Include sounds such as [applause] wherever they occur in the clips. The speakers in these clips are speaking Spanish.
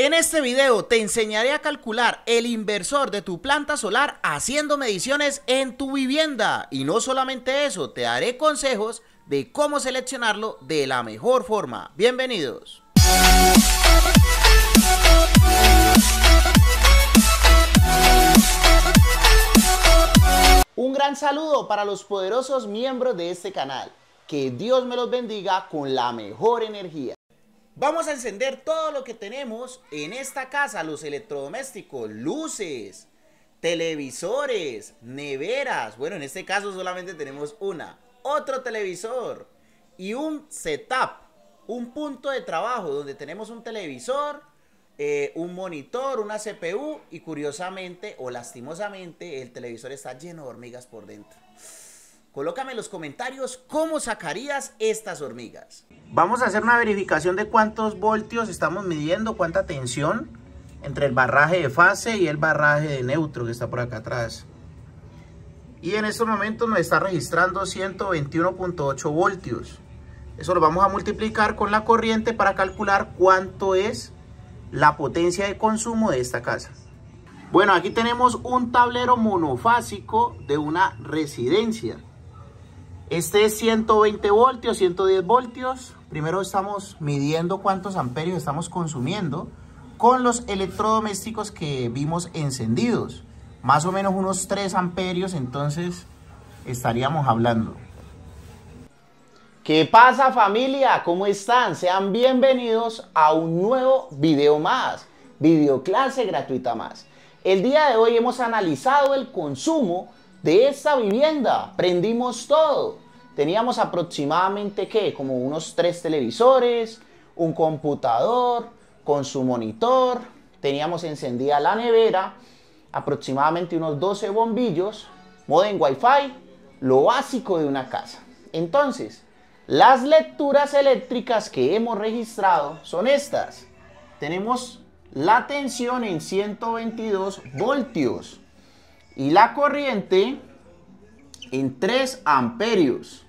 En este video te enseñaré a calcular el inversor de tu planta solar haciendo mediciones en tu vivienda. Y no solamente eso, te daré consejos de cómo seleccionarlo de la mejor forma. Bienvenidos. Un gran saludo para los poderosos miembros de este canal. Que Dios me los bendiga con la mejor energía. Vamos a encender todo lo que tenemos en esta casa, los electrodomésticos, luces, televisores, neveras. Bueno, en este caso solamente tenemos una. Otro televisor y un setup, un punto de trabajo donde tenemos un televisor, eh, un monitor, una CPU y curiosamente o lastimosamente el televisor está lleno de hormigas por dentro. Colócame en los comentarios cómo sacarías estas hormigas. Vamos a hacer una verificación de cuántos voltios estamos midiendo, cuánta tensión entre el barraje de fase y el barraje de neutro que está por acá atrás. Y en estos momentos nos está registrando 121.8 voltios. Eso lo vamos a multiplicar con la corriente para calcular cuánto es la potencia de consumo de esta casa. Bueno, aquí tenemos un tablero monofásico de una residencia. Este es 120 voltios, 110 voltios. Primero estamos midiendo cuántos amperios estamos consumiendo con los electrodomésticos que vimos encendidos. Más o menos unos 3 amperios, entonces estaríamos hablando. ¿Qué pasa familia? ¿Cómo están? Sean bienvenidos a un nuevo video más, videoclase gratuita más. El día de hoy hemos analizado el consumo de esta vivienda, prendimos todo Teníamos aproximadamente, ¿qué? Como unos tres televisores, un computador con su monitor, teníamos encendida la nevera, aproximadamente unos 12 bombillos, modem wifi, lo básico de una casa. Entonces, las lecturas eléctricas que hemos registrado son estas. Tenemos la tensión en 122 voltios y la corriente en 3 amperios.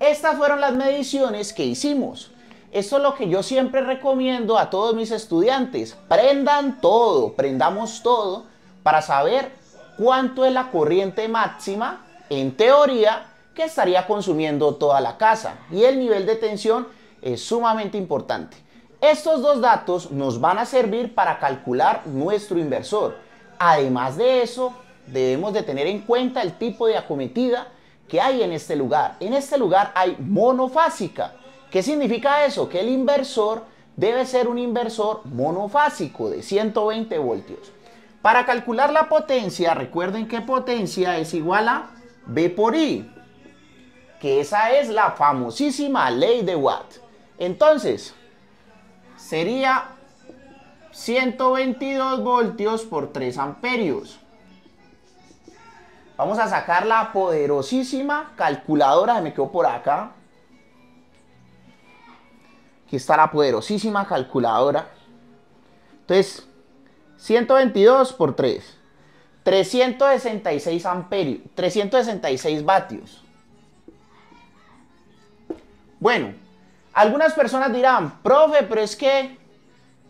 Estas fueron las mediciones que hicimos. Esto es lo que yo siempre recomiendo a todos mis estudiantes. Prendan todo, prendamos todo para saber cuánto es la corriente máxima, en teoría, que estaría consumiendo toda la casa. Y el nivel de tensión es sumamente importante. Estos dos datos nos van a servir para calcular nuestro inversor. Además de eso, debemos de tener en cuenta el tipo de acometida que hay en este lugar. En este lugar hay monofásica. ¿Qué significa eso? Que el inversor debe ser un inversor monofásico de 120 voltios. Para calcular la potencia, recuerden que potencia es igual a B por I, que esa es la famosísima ley de Watt. Entonces, sería 122 voltios por 3 amperios. Vamos a sacar la poderosísima calculadora. Se me quedó por acá. Aquí está la poderosísima calculadora. Entonces, 122 por 3. 366 amperios. 366 vatios. Bueno, algunas personas dirán, profe, pero es que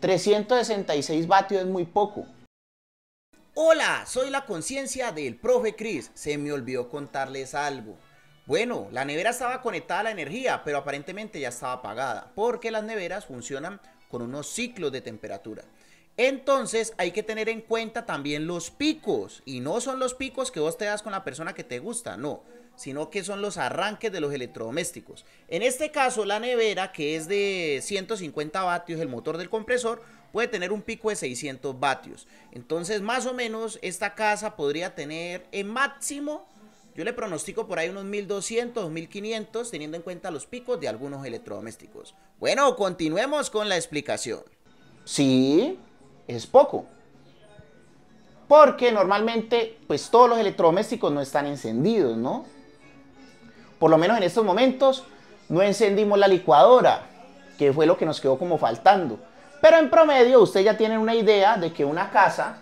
366 vatios es muy poco. Hola, soy la conciencia del profe Chris. Se me olvidó contarles algo. Bueno, la nevera estaba conectada a la energía, pero aparentemente ya estaba apagada, porque las neveras funcionan con unos ciclos de temperatura. Entonces hay que tener en cuenta también los picos, y no son los picos que vos te das con la persona que te gusta, no sino que son los arranques de los electrodomésticos. En este caso, la nevera, que es de 150 vatios, el motor del compresor, puede tener un pico de 600 vatios. Entonces, más o menos, esta casa podría tener en máximo, yo le pronostico por ahí unos 1200, 1500, teniendo en cuenta los picos de algunos electrodomésticos. Bueno, continuemos con la explicación. Sí, es poco. Porque normalmente, pues todos los electrodomésticos no están encendidos, ¿no? por lo menos en estos momentos, no encendimos la licuadora, que fue lo que nos quedó como faltando. Pero en promedio, usted ya tiene una idea de que una casa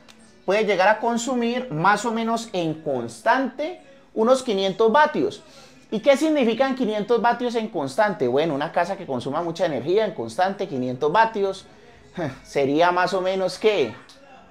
puede llegar a consumir más o menos en constante unos 500 vatios. ¿Y qué significan 500 vatios en constante? Bueno, una casa que consuma mucha energía en constante, 500 vatios, [laughs] sería más o menos que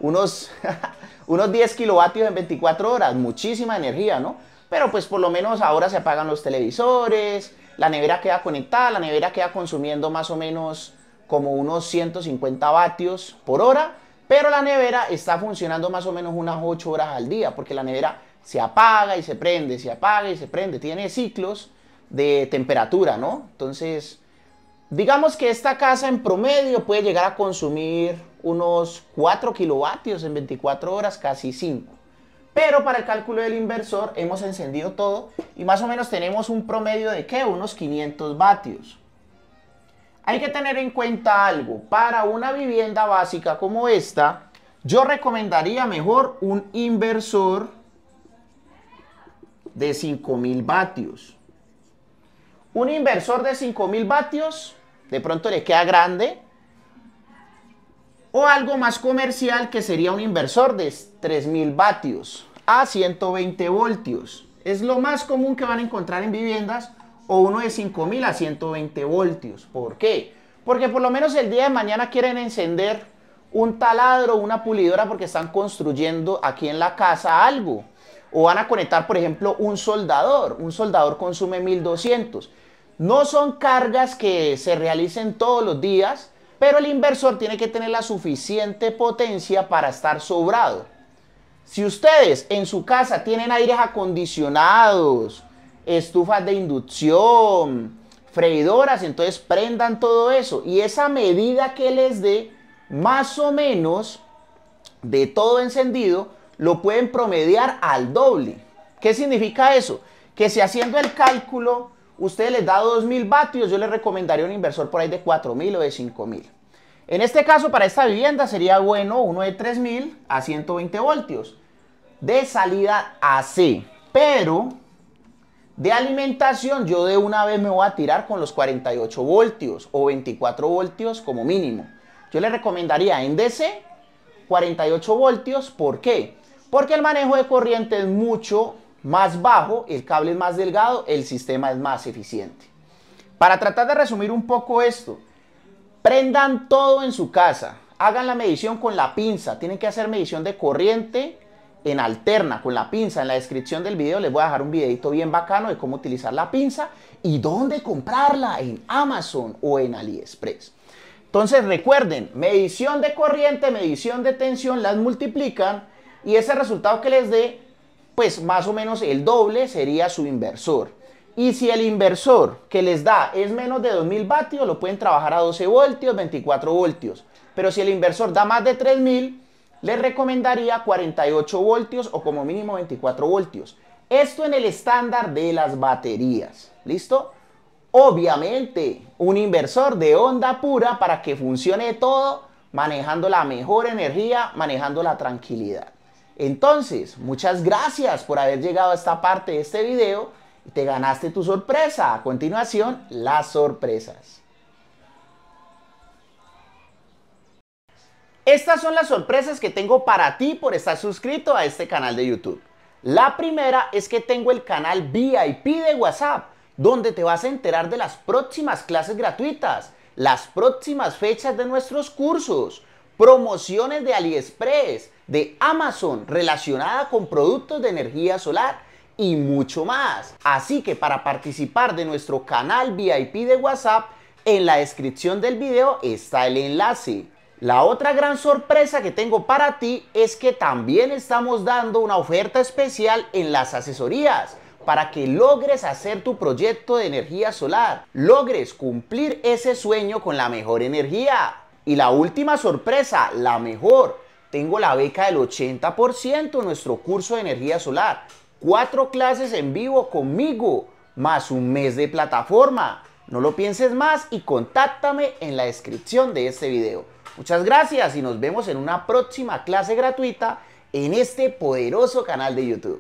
unos [laughs] unos 10 kilovatios en 24 horas, muchísima energía, ¿no? Pero pues por lo menos ahora se apagan los televisores, la nevera queda conectada, la nevera queda consumiendo más o menos como unos 150 vatios por hora, pero la nevera está funcionando más o menos unas 8 horas al día, porque la nevera se apaga y se prende, se apaga y se prende, tiene ciclos de temperatura, ¿no? Entonces, digamos que esta casa en promedio puede llegar a consumir unos 4 kilovatios en 24 horas, casi 5. Pero para el cálculo del inversor hemos encendido todo y más o menos tenemos un promedio de que unos 500 vatios. Hay que tener en cuenta algo, para una vivienda básica como esta, yo recomendaría mejor un inversor de 5000 vatios. Un inversor de 5000 vatios de pronto le queda grande, o algo más comercial que sería un inversor de 3000 vatios a 120 voltios. Es lo más común que van a encontrar en viviendas o uno de 5000 a 120 voltios. ¿Por qué? Porque por lo menos el día de mañana quieren encender un taladro, una pulidora porque están construyendo aquí en la casa algo. O van a conectar, por ejemplo, un soldador. Un soldador consume 1200. No son cargas que se realicen todos los días, pero el inversor tiene que tener la suficiente potencia para estar sobrado. Si ustedes en su casa tienen aires acondicionados, estufas de inducción, freidoras, entonces prendan todo eso. Y esa medida que les dé, más o menos, de todo encendido, lo pueden promediar al doble. ¿Qué significa eso? Que si haciendo el cálculo usted les da 2.000 vatios, yo les recomendaría un inversor por ahí de 4.000 o de 5.000. En este caso, para esta vivienda sería bueno uno de 3.000 a 120 voltios de salida AC, pero de alimentación yo de una vez me voy a tirar con los 48 voltios o 24 voltios como mínimo. Yo le recomendaría en DC 48 voltios, ¿por qué? Porque el manejo de corriente es mucho más bajo, el cable es más delgado, el sistema es más eficiente. Para tratar de resumir un poco esto, prendan todo en su casa, hagan la medición con la pinza, tienen que hacer medición de corriente en alterna con la pinza. En la descripción del video les voy a dejar un videito bien bacano de cómo utilizar la pinza y dónde comprarla, en Amazon o en AliExpress. Entonces recuerden, medición de corriente, medición de tensión, las multiplican y ese resultado que les dé pues más o menos el doble sería su inversor. Y si el inversor que les da es menos de 2000 vatios, lo pueden trabajar a 12 voltios, 24 voltios. Pero si el inversor da más de 3000, les recomendaría 48 voltios o como mínimo 24 voltios. Esto en el estándar de las baterías. ¿Listo? Obviamente, un inversor de onda pura para que funcione todo, manejando la mejor energía, manejando la tranquilidad. Entonces, muchas gracias por haber llegado a esta parte de este video. y Te ganaste tu sorpresa. A continuación, las sorpresas. Estas son las sorpresas que tengo para ti por estar suscrito a este canal de YouTube. La primera es que tengo el canal VIP de WhatsApp, donde te vas a enterar de las próximas clases gratuitas, las próximas fechas de nuestros cursos, promociones de AliExpress, de Amazon relacionada con productos de energía solar y mucho más. Así que para participar de nuestro canal VIP de WhatsApp, en la descripción del video está el enlace. La otra gran sorpresa que tengo para ti es que también estamos dando una oferta especial en las asesorías para que logres hacer tu proyecto de energía solar, logres cumplir ese sueño con la mejor energía. Y la última sorpresa, la mejor. Tengo la beca del 80% en nuestro curso de energía solar. Cuatro clases en vivo conmigo, más un mes de plataforma. No lo pienses más y contáctame en la descripción de este video. Muchas gracias y nos vemos en una próxima clase gratuita en este poderoso canal de YouTube.